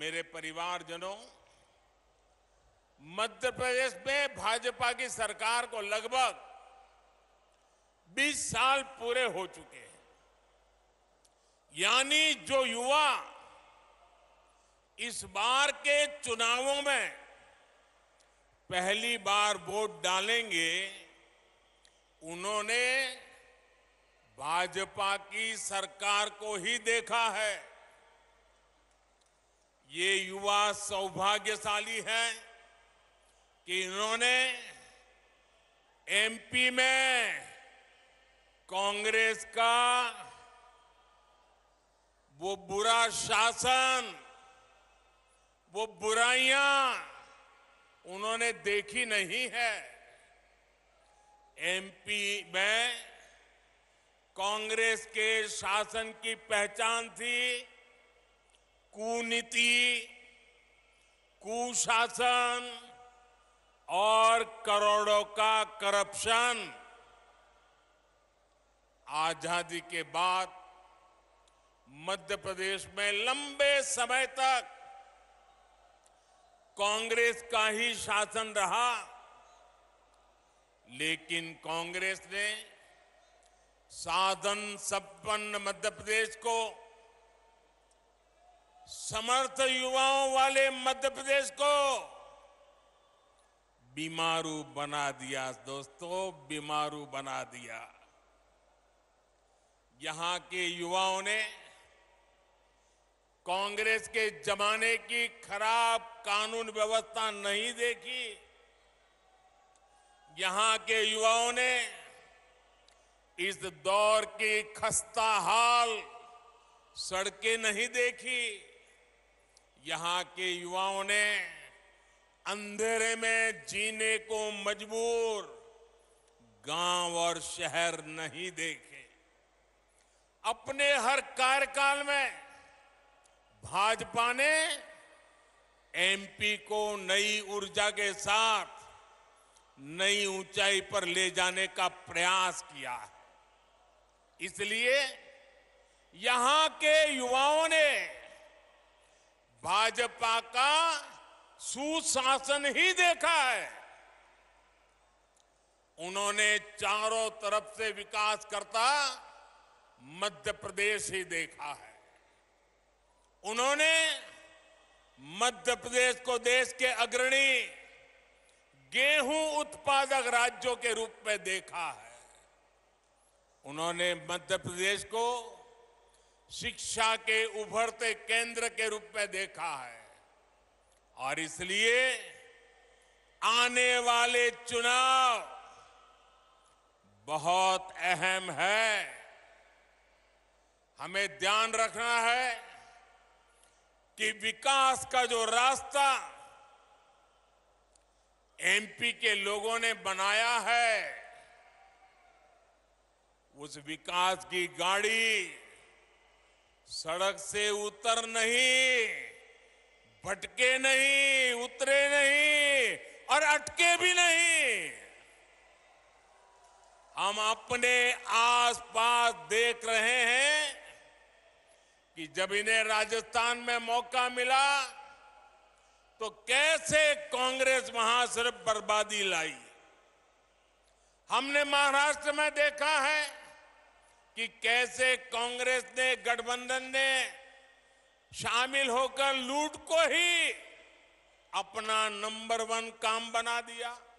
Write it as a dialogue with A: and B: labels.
A: मेरे परिवारजनों मध्य प्रदेश में भाजपा की सरकार को लगभग 20 साल पूरे हो चुके हैं यानी जो युवा इस बार के चुनावों में पहली बार वोट डालेंगे उन्होंने भाजपा की सरकार को ही देखा है ये युवा सौभाग्यशाली है कि इन्होंने एमपी में कांग्रेस का वो बुरा शासन वो बुराइयां उन्होंने देखी नहीं है एमपी में कांग्रेस के शासन की पहचान थी कुनीति कुशासन और करोड़ों का करप्शन आजादी के बाद मध्य प्रदेश में लंबे समय तक कांग्रेस का ही शासन रहा लेकिन कांग्रेस ने साधन संपन्न मध्य प्रदेश को समर्थ युवाओं वाले मध्य प्रदेश को बीमारू बना दिया दोस्तों बीमारू बना दिया यहां के युवाओं ने कांग्रेस के जमाने की खराब कानून व्यवस्था नहीं देखी यहां के युवाओं ने इस दौर की खस्ता हाल सड़कें नहीं देखी यहां के युवाओं ने अंधेरे में जीने को मजबूर गांव और शहर नहीं देखे अपने हर कार्यकाल में भाजपा ने एमपी को नई ऊर्जा के साथ नई ऊंचाई पर ले जाने का प्रयास किया है इसलिए यहां के युवाओं ने भाजपा का सुशासन ही देखा है उन्होंने चारों तरफ से विकास करता मध्य प्रदेश ही देखा है उन्होंने मध्य प्रदेश को देश के अग्रणी गेहूं उत्पादक राज्यों के रूप में देखा है उन्होंने मध्य प्रदेश को शिक्षा के उभरते केंद्र के रूप में देखा है और इसलिए आने वाले चुनाव बहुत अहम है हमें ध्यान रखना है कि विकास का जो रास्ता एमपी के लोगों ने बनाया है उस विकास की गाड़ी सड़क से उतर नहीं भटके नहीं उतरे नहीं और अटके भी नहीं हम अपने आसपास देख रहे हैं कि जब इन्हें राजस्थान में मौका मिला तो कैसे कांग्रेस वहां सिर्फ बर्बादी लाई हमने महाराष्ट्र में देखा है कि कैसे कांग्रेस ने गठबंधन ने शामिल होकर लूट को ही अपना नंबर वन काम बना दिया